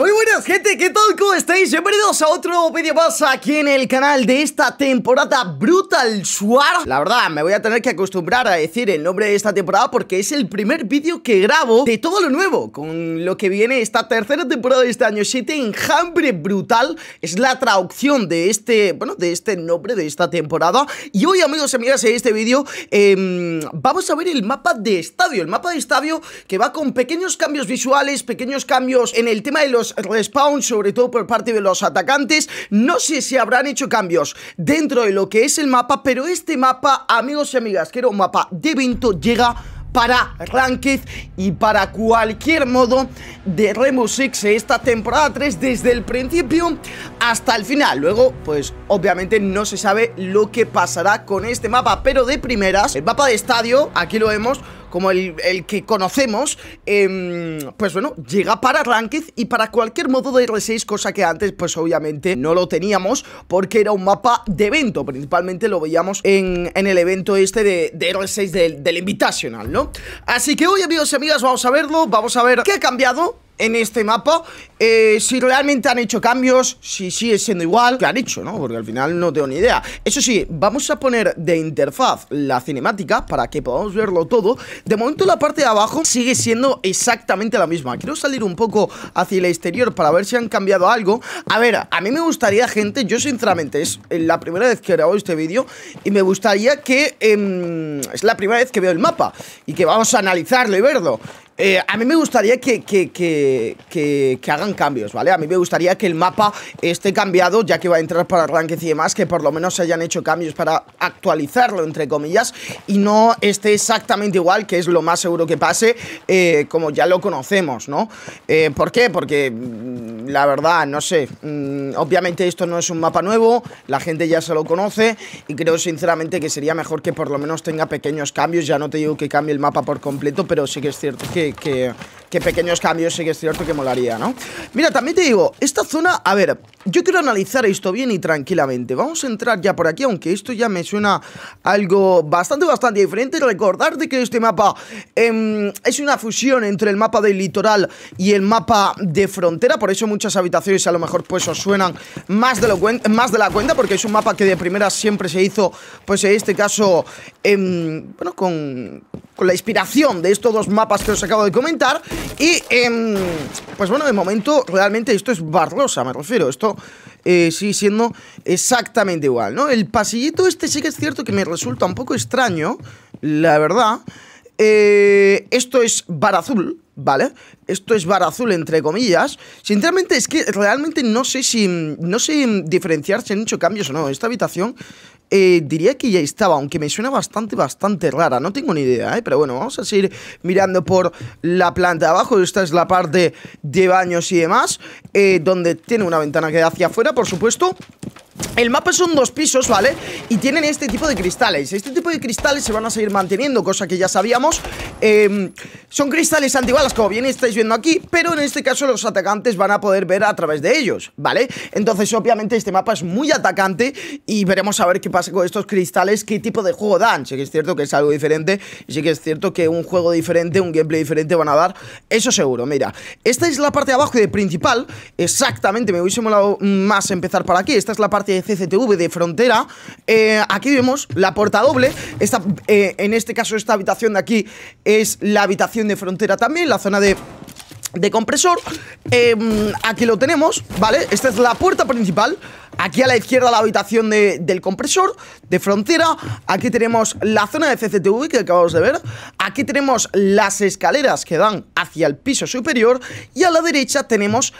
Muy buenas gente, ¿qué tal? ¿Cómo estáis? Bienvenidos a otro vídeo más aquí en el canal de esta temporada Brutal Suar. La verdad, me voy a tener que acostumbrar a decir el nombre de esta temporada porque es el primer vídeo que grabo de todo lo nuevo Con lo que viene esta tercera temporada de este año 7, Enjambre Brutal Es la traducción de este, bueno, de este nombre de esta temporada Y hoy amigos y amigas en este vídeo em, vamos a ver el mapa de estadio El mapa de estadio que va con pequeños cambios visuales, pequeños cambios en el tema de los Respawn sobre todo por parte de los atacantes. No sé si habrán hecho cambios dentro de lo que es el mapa, pero este mapa, amigos y amigas, que era un mapa de evento, llega para Ranked y para cualquier modo de remo Six esta temporada 3 desde el principio hasta el final. Luego, pues obviamente no se sabe lo que pasará con este mapa, pero de primeras, el mapa de estadio, aquí lo vemos, como el, que conocemos, em, pues bueno, llega para Ranked y para cualquier modo de R6, cosa que antes pues obviamente no lo teníamos porque era un mapa de evento, principalmente lo veíamos en, el evento este de, de R6 del, del Invitational, ¿no? Así que hoy amigos y amigas vamos a verlo, vamos a ver qué ha cambiado en este mapa. Eh, si realmente han hecho cambios, si sigue siendo igual, que han hecho, ¿no? Porque al final no tengo ni idea. Eso sí, vamos a poner de interfaz la cinemática para que podamos verlo todo. De momento la parte de abajo sigue siendo exactamente la misma. Quiero salir un poco hacia el exterior para ver si han cambiado algo. A ver, a mí me gustaría, gente, yo sinceramente es la primera vez que grabo este vídeo y me gustaría que... Em, es la primera vez que veo el mapa y que vamos a analizarlo y verlo. Eh, a mí me gustaría que, que, que, que, hagan cambios, ¿vale? A mí me gustaría que el mapa esté cambiado, ya que va a entrar para Arranque y demás, que por lo menos se hayan hecho cambios para actualizarlo, entre comillas, y no esté exactamente igual, que es lo más seguro que pase, eh, como ya lo conocemos, ¿no? Eh, ¿Por qué? Porque mm, la verdad, no sé, mm, obviamente esto no es un mapa nuevo, la gente ya se lo conoce, y creo sinceramente que sería mejor que por lo menos tenga pequeños cambios, ya no te digo que cambie el mapa por completo, pero sí que es cierto que que, que que pequeños cambios sí que es cierto que molaría, ¿no? Mira, también te digo, esta zona, a ver, yo quiero analizar esto bien y tranquilamente. Vamos a entrar ya por aquí, aunque esto ya me suena algo bastante, bastante diferente. Recordarte que este mapa em, es una fusión entre el mapa del litoral y el mapa de frontera, por eso muchas habitaciones a lo mejor pues os suenan más de, más de la cuenta, porque es un mapa que de primera siempre se hizo, pues en este caso, em, bueno, con, con la inspiración de estos dos mapas que os acabo de comentar. Y, em, pues bueno, de momento realmente esto es Barrosa, me refiero. Esto eh, sigue siendo exactamente igual, ¿no? El pasillito este sí que es cierto que me resulta un poco extraño, la verdad. Eh, esto es Bar Azul, ¿vale? Esto es Bar Azul, entre comillas. Sinceramente, es que realmente no sé si. No sé diferenciar si han hecho cambios o no. Esta habitación. Eh, diría que ya estaba, aunque me suena bastante, bastante rara. No tengo ni idea, ¿eh? Pero bueno, vamos a seguir mirando por la planta de abajo. Esta es la parte de baños y demás, eh, donde tiene una ventana que da hacia afuera, por supuesto. El mapa son dos pisos, ¿vale? Y tienen este tipo de cristales Este tipo de cristales se van a seguir manteniendo Cosa que ya sabíamos em, Son cristales antibalas, como bien estáis viendo aquí Pero en este caso los atacantes van a poder ver a través de ellos, ¿vale? Entonces, obviamente, este mapa es muy atacante Y veremos a ver qué pasa con estos cristales Qué tipo de juego dan Sí que es cierto que es algo diferente Y sí que es cierto que un juego diferente, un gameplay diferente van a dar Eso seguro, mira Esta es la parte de abajo de principal Exactamente, me hubiese molado más empezar para aquí Esta es la parte de CCTV de Frontera, eh, aquí vemos la puerta doble. Esta, eh, en este caso, esta habitación de aquí es la habitación de Frontera también, la zona de compresor eh, Aquí lo tenemos, ¿vale? Esta es la puerta principal Aquí a la izquierda la habitación del compresor De frontera Aquí tenemos la zona de CCTV que acabamos de ver Aquí tenemos las escaleras que dan hacia el piso superior Y a la derecha tenemos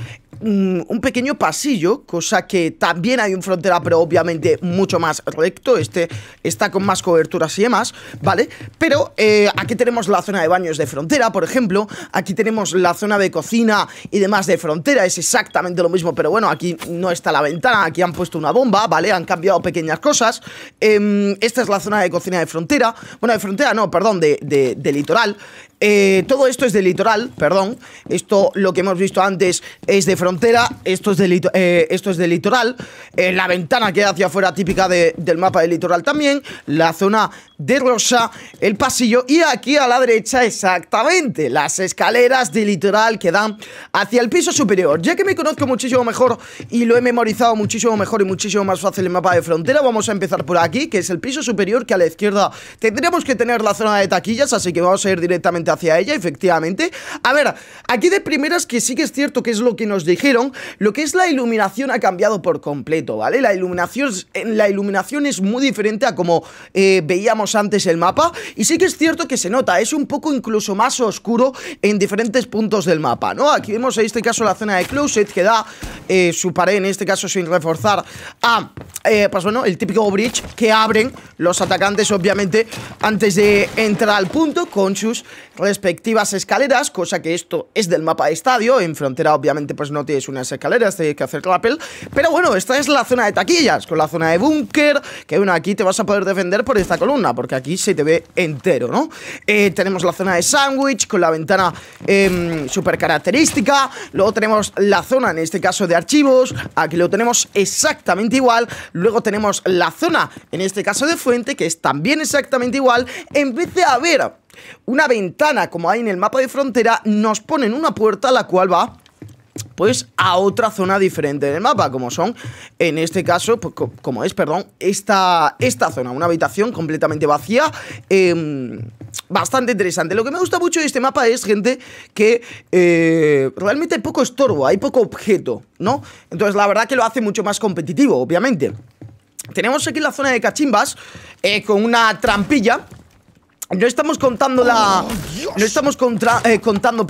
Mm, un pequeño pasillo, cosa que también hay un frontera, pero obviamente mucho más recto. Este está con más coberturas y demás, ¿vale? Pero eh, aquí tenemos la zona de baños de frontera, por ejemplo. Aquí tenemos la zona de cocina y demás de frontera. Es exactamente lo mismo, pero bueno, aquí no está la ventana. Aquí han puesto una bomba, ¿vale? Han cambiado pequeñas cosas. Em, esta es la zona de cocina de frontera. Bueno, de frontera no, perdón, de, de, de litoral. Eh, todo esto es de litoral, perdón. Esto, lo que hemos visto antes, es de frontera. Esto es de, eh, esto es de litoral. Eh, la ventana que hacia afuera, típica del mapa de litoral también. La zona de rosa, el pasillo. Y aquí a la derecha, exactamente, las escaleras de litoral que dan hacia el piso superior. Ya que me conozco muchísimo mejor y lo he memorizado muchísimo mejor y muchísimo más fácil el mapa de frontera, vamos a empezar por aquí, que es el piso superior, que a la izquierda tendremos que tener la zona de taquillas. Así que vamos a ir directamente hacia ella, efectivamente. A ver, aquí de primeras que sí que es cierto que es lo que nos dijeron, lo que es la iluminación ha cambiado por completo, ¿vale? La iluminación, eh, la iluminación es muy diferente a como eh, veíamos antes el mapa y sí que es cierto que se nota, es un poco incluso más oscuro en diferentes puntos del mapa, ¿no? Aquí vemos en este caso la zona de Closet que da eh, su pared, en este caso sin reforzar, a, pues bueno, el típico bridge que abren los atacantes obviamente antes de entrar al punto con sus respectivas escaleras, cosa que esto es del mapa de estadio, en frontera obviamente pues no tienes unas escaleras, tienes que hacer rappel, pero bueno, esta es la zona de taquillas, con la zona de búnker, que bueno, aquí te vas a poder defender por esta columna, porque aquí se te ve entero, ¿no? Eh, tenemos la zona de sándwich, con la ventana em, super característica, luego tenemos la zona, en este caso, de archivos, aquí lo tenemos exactamente igual, luego tenemos la zona, en este caso, de fuente, que es también exactamente igual, en vez de haber una ventana, como hay en el mapa de frontera, nos ponen una puerta la cual va pues a otra zona diferente del mapa, como son, en este caso, pues, como es, perdón, esta, esta zona, una habitación completamente vacía, em, bastante interesante. Lo que me gusta mucho de este mapa es gente que eh, realmente hay poco estorbo, hay poco objeto, ¿no? Entonces la verdad que lo hace mucho más competitivo, obviamente. Tenemos aquí la zona de cachimbas eh, con una trampilla no estamos contando la... Oh, no estamos eh, contando,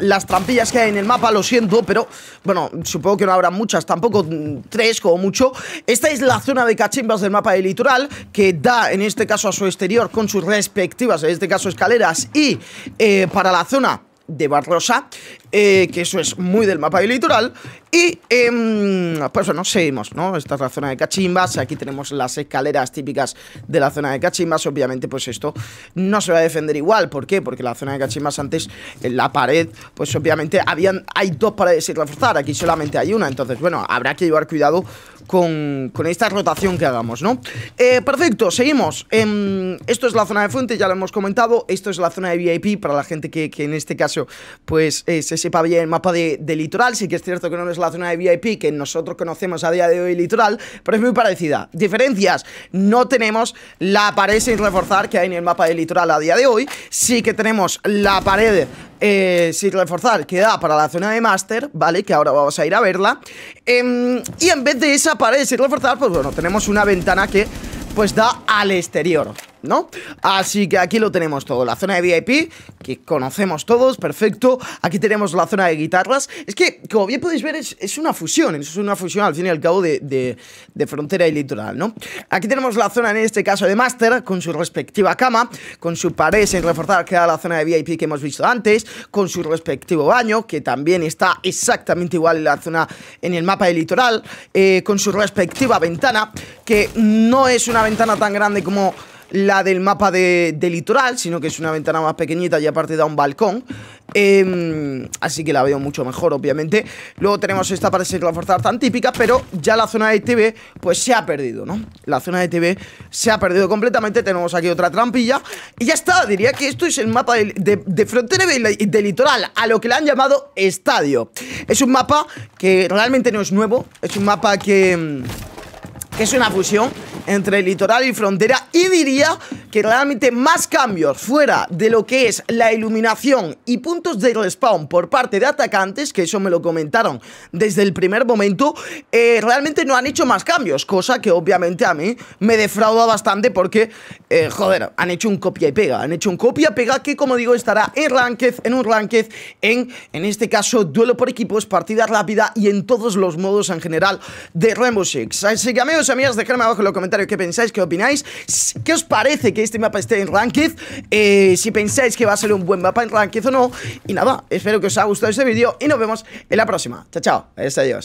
las trampillas que hay en el mapa, lo siento, pero... Bueno, supongo que no habrá muchas, tampoco mm, tres como mucho. Esta es la zona de cachimbas del mapa del litoral, que da, en este caso, a su exterior con sus respectivas, en este caso, escaleras. Y eh, para la zona de Barrosa, eh, que eso es muy del mapa del litoral. Y eh, pues bueno, seguimos, ¿no? Esta es la zona de cachimbas, aquí tenemos las escaleras típicas de la zona de cachimbas, obviamente pues esto no se va a defender igual, ¿por qué? Porque la zona de cachimbas antes, en la pared, pues obviamente habían, hay dos paredes sin reforzar, aquí solamente hay una, entonces bueno, habrá que llevar cuidado con, esta rotación que hagamos, ¿no? Eh, perfecto, seguimos. Em, esto es la zona de fuente, ya lo hemos comentado. Esto es la zona de VIP para la gente que, en este caso pues eh, se sepa bien el mapa de, litoral. Sí que es cierto que no es la zona de VIP que nosotros conocemos a día de hoy litoral, pero es muy parecida. Diferencias, no tenemos la pared sin reforzar que hay en el mapa de litoral a día de hoy. Sí que tenemos la pared eh, sin reforzar que da para la zona de master ¿vale? Que ahora vamos a ir a verla. Em, y en vez de esa Parece decirlo forzar, pues bueno, tenemos una ventana que pues da al exterior ¿no? Así que aquí lo tenemos todo, la zona de VIP, que conocemos todos, perfecto. Aquí tenemos la zona de guitarras. Es que, como bien podéis ver, es, una fusión, es una fusión al fin y al cabo de, frontera y litoral, ¿no? Aquí tenemos la zona, en este caso, de Master, con su respectiva cama, con su pared sin reforzar, que la zona de VIP que hemos visto antes, con su respectivo baño, que también está exactamente igual en la zona, en el mapa De litoral, eh, con su respectiva ventana, que no es una ventana tan grande como la del mapa de, litoral, sino que es una ventana más pequeñita y aparte da un balcón. Em, así que la veo mucho mejor, obviamente. Luego tenemos esta para ser fuerza tan típica, pero ya la zona de TV, pues se ha perdido, ¿no? La zona de TV se ha perdido completamente. Tenemos aquí otra trampilla. Y ya está, diría que esto es el mapa de, de, frontera y de litoral, a lo que le han llamado estadio. Es un mapa que realmente no es nuevo, es un mapa que, que es una fusión entre litoral y frontera y diría que realmente más cambios fuera de lo que es la iluminación y puntos de respawn por parte de atacantes, que eso me lo comentaron desde el primer momento, eh, realmente no han hecho más cambios, cosa que obviamente a mí me defrauda bastante porque, eh, joder, han hecho un copia y pega, han hecho un copia y pega que como digo estará en ranked, en un ranked, en, en este caso duelo por equipos, partida rápida y en todos los modos en general de Rainbow Six. Así que amigos y amigas, dejadme abajo en los comentarios qué pensáis, qué opináis, qué os parece que este mapa esté en Ranked, eh, si pensáis que va a ser un buen mapa en Ranked o no. Y nada, espero que os haya gustado este vídeo y nos vemos en la próxima. Chao, chao. Adiós, adiós.